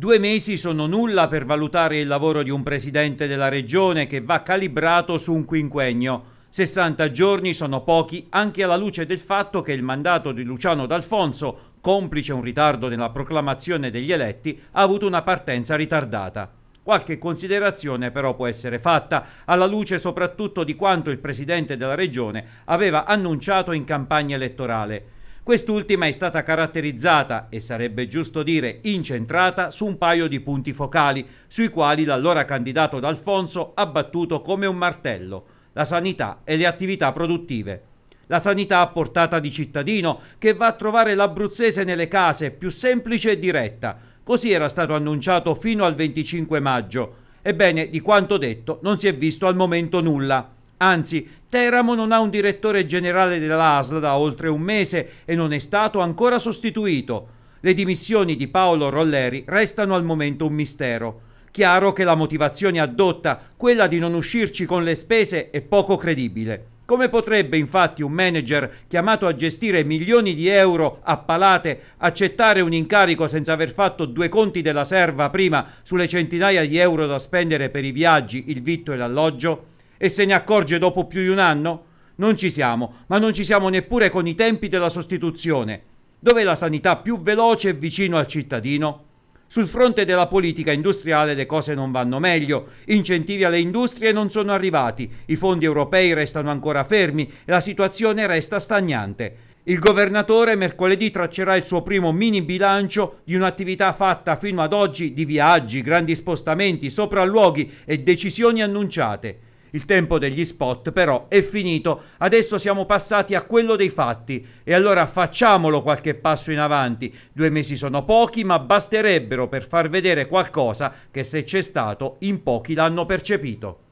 Due mesi sono nulla per valutare il lavoro di un presidente della regione che va calibrato su un quinquennio. 60 giorni sono pochi anche alla luce del fatto che il mandato di Luciano D'Alfonso, complice un ritardo nella proclamazione degli eletti, ha avuto una partenza ritardata. Qualche considerazione però può essere fatta, alla luce soprattutto di quanto il presidente della regione aveva annunciato in campagna elettorale. Quest'ultima è stata caratterizzata, e sarebbe giusto dire incentrata, su un paio di punti focali, sui quali l'allora candidato D'Alfonso ha battuto come un martello la sanità e le attività produttive. La sanità a portata di cittadino che va a trovare l'abruzzese nelle case, più semplice e diretta. Così era stato annunciato fino al 25 maggio. Ebbene, di quanto detto non si è visto al momento nulla. Anzi, Teramo non ha un direttore generale dell'ASL da oltre un mese e non è stato ancora sostituito. Le dimissioni di Paolo Rolleri restano al momento un mistero. Chiaro che la motivazione adotta, quella di non uscirci con le spese, è poco credibile. Come potrebbe infatti un manager chiamato a gestire milioni di euro a palate accettare un incarico senza aver fatto due conti della serva prima sulle centinaia di euro da spendere per i viaggi, il vitto e l'alloggio? e se ne accorge dopo più di un anno? Non ci siamo, ma non ci siamo neppure con i tempi della sostituzione. Dov'è la sanità più veloce e vicino al cittadino? Sul fronte della politica industriale le cose non vanno meglio, incentivi alle industrie non sono arrivati, i fondi europei restano ancora fermi e la situazione resta stagnante. Il governatore mercoledì traccerà il suo primo mini bilancio di un'attività fatta fino ad oggi di viaggi, grandi spostamenti, sopralluoghi e decisioni annunciate. Il tempo degli spot però è finito, adesso siamo passati a quello dei fatti e allora facciamolo qualche passo in avanti. Due mesi sono pochi ma basterebbero per far vedere qualcosa che se c'è stato in pochi l'hanno percepito.